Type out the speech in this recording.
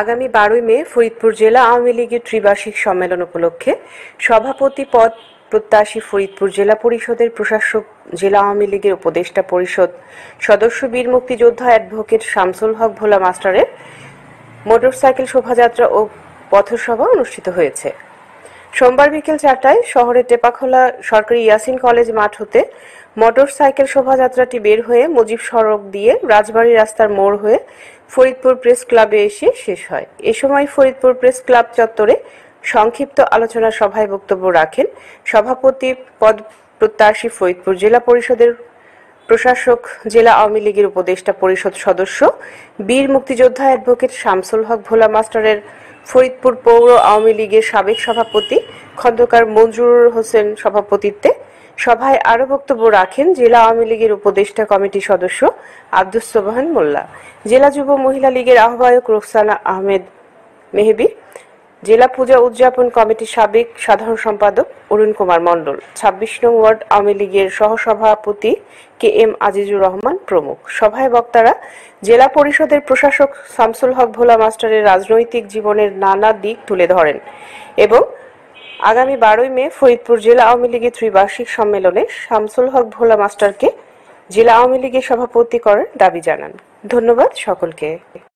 আগামী বারোই মে ফরিদপুর জেলা আওয়ামী লীগের ত্রিবার্ষিক সম্মেলন উপলক্ষে সভাপতি পদ প্রত্যাশী ফরিদপুর জেলা পরিষদের প্রশাসক জেলা আওয়ামী লীগের উপদেষ্টা পরিষদ সদস্য বীর মুক্তিযোদ্ধা অ্যাডভোকেট শামসুল হক ভোলা মাস্টারের মোটরসাইকেল শোভাযাত্রা ও পথসভা অনুষ্ঠিত হয়েছে সোমবার বিকেল চারটায় শহরের টেপাখোলা সরকারি ইয়াসিন কলেজ মাঠ হতে মোটর সাইকেল শোভাযাত্রাটি বের হয়ে মুজিব সড়ক দিয়ে রাজবাড়ি রাস্তার মোড় হয়ে ফরিদপুর প্রেস ক্লাবে এসে শেষ হয় এ সময় ফরিদপুর প্রেস ক্লাব চত্বরে সংক্ষিপ্ত আলোচনা সভায় বক্তব্য রাখেন সভাপতি পদ প্রত্যাশী ফরিদপুর জেলা পরিষদের প্রশাসক জেলা আওয়ামী লীগের উপদেষ্টা পরিষদ সদস্য বীর মুক্তিযোদ্ধা অ্যাডভোকেট শামসুল হক ভোলা মাস্টারের ফরিদপুর পৌর আওয়ামী লীগের সাবেক সভাপতি খন্দকার মঞ্জুর হোসেন সভাপতিত্বে সভায় আরও বক্তব্য রাখেন জেলা আওয়ামী লীগের উপদেষ্টা কমিটি সদস্য আব্দুস সোবাহান মোল্লা জেলা যুব মহিলা লীগের আহ্বায়ক রোকসানা আহমেদ মেহেবি জেলা পূজা উদযাপন কমিটির সাবেক সাধারণ সম্পাদক অরুণ কুমার মণ্ডল ছাব্বিশ নং ওয়ার্ড আওয়ামী লীগের সহসভাপতি কে এম আজিজুর রহমান প্রমুখ সভায় বক্তারা জেলা পরিষদের প্রশাসক শামসুল হক ভোলা মাস্টারের রাজনৈতিক জীবনের নানা দিক তুলে ধরেন এবং আগামী বারোই মে ফরিদপুর জেলা আওয়ামী লীগের ত্রিবার্ষিক সম্মেলনে শামসুল হক ভোলা মাস্টারকে জেলা আওয়ামী লীগের সভাপতি করার দাবি জানান ধন্যবাদ সকলকে